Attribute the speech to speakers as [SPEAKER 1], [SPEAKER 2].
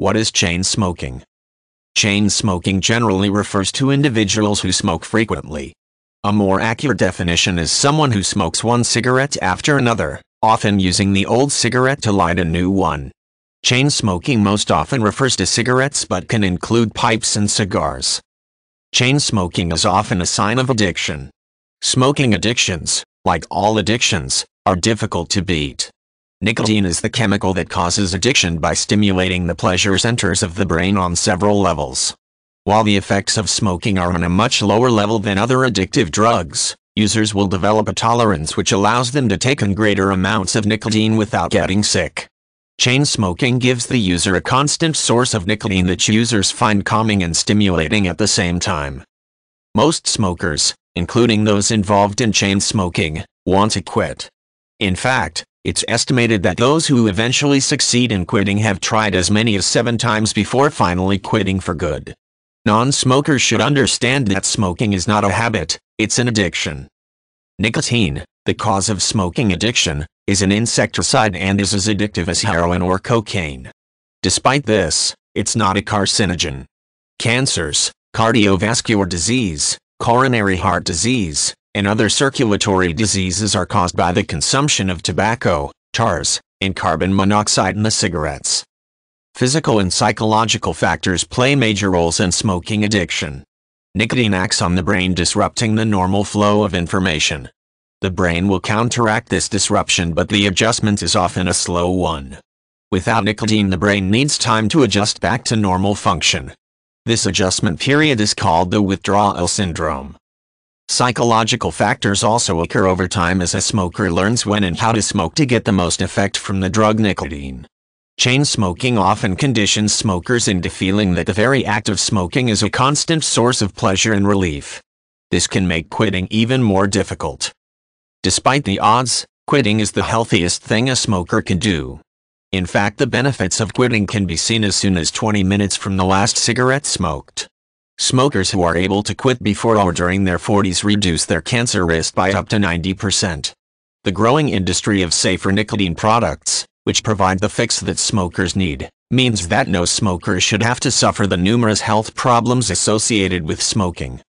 [SPEAKER 1] What is chain smoking? Chain smoking generally refers to individuals who smoke frequently. A more accurate definition is someone who smokes one cigarette after another, often using the old cigarette to light a new one. Chain smoking most often refers to cigarettes but can include pipes and cigars. Chain smoking is often a sign of addiction. Smoking addictions, like all addictions, are difficult to beat. Nicotine is the chemical that causes addiction by stimulating the pleasure centers of the brain on several levels. While the effects of smoking are on a much lower level than other addictive drugs, users will develop a tolerance which allows them to take in greater amounts of nicotine without getting sick. Chain smoking gives the user a constant source of nicotine that users find calming and stimulating at the same time. Most smokers, including those involved in chain smoking, want to quit. In fact, it's estimated that those who eventually succeed in quitting have tried as many as seven times before finally quitting for good. Non-smokers should understand that smoking is not a habit, it's an addiction. Nicotine, the cause of smoking addiction, is an insecticide and is as addictive as heroin or cocaine. Despite this, it's not a carcinogen. Cancers, cardiovascular disease, coronary heart disease, and other circulatory diseases are caused by the consumption of tobacco, tars, and carbon monoxide in the cigarettes. Physical and psychological factors play major roles in smoking addiction. Nicotine acts on the brain disrupting the normal flow of information. The brain will counteract this disruption but the adjustment is often a slow one. Without nicotine the brain needs time to adjust back to normal function. This adjustment period is called the withdrawal syndrome. Psychological factors also occur over time as a smoker learns when and how to smoke to get the most effect from the drug nicotine. Chain smoking often conditions smokers into feeling that the very act of smoking is a constant source of pleasure and relief. This can make quitting even more difficult. Despite the odds, quitting is the healthiest thing a smoker can do. In fact, the benefits of quitting can be seen as soon as 20 minutes from the last cigarette smoked. Smokers who are able to quit before or during their 40s reduce their cancer risk by up to 90%. The growing industry of safer nicotine products, which provide the fix that smokers need, means that no smoker should have to suffer the numerous health problems associated with smoking.